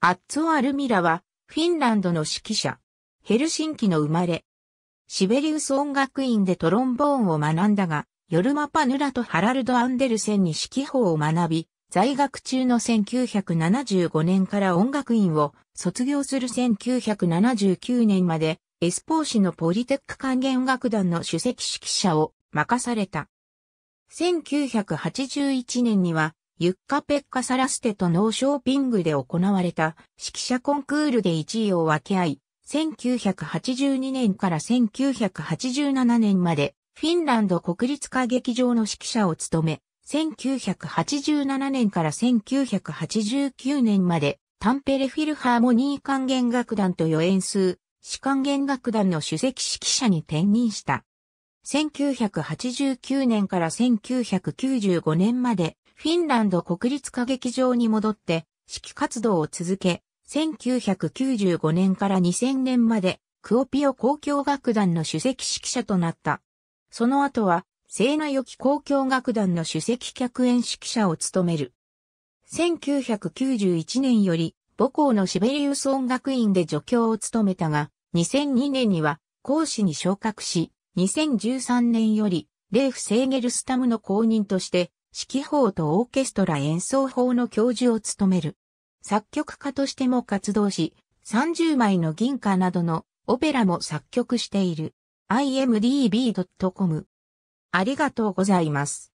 アッツォ・アルミラは、フィンランドの指揮者。ヘルシンキの生まれ。シベリウス音楽院でトロンボーンを学んだが、ヨルマ・パヌラとハラルド・アンデルセンに指揮法を学び、在学中の1975年から音楽院を卒業する1979年まで、エスポー氏のポリテック管弦楽団の首席指揮者を任された。1981年にはユッカ・ペッカ・サラステとノーショーピングで行われた指揮者コンクールで1位を分け合い、1982年から1987年までフィンランド国立歌劇場の指揮者を務め、1987年から1989年までタンペレフィルハーモニー管弦楽団と予演数、士官弦楽団の首席指揮者に転任した。1989年から1995年までフィンランド国立歌劇場に戻って、指揮活動を続け、1995年から2000年まで、クオピオ交響楽団の首席指揮者となった。その後は、聖な良き交響楽団の首席客演指揮者を務める。1991年より、母校のシベリウス音楽院で助教を務めたが、2002年には講師に昇格し、2013年より、レーフ・セーゲルスタムの公認として、指揮法とオーケストラ演奏法の教授を務める。作曲家としても活動し、30枚の銀貨などのオペラも作曲している。imdb.com ありがとうございます。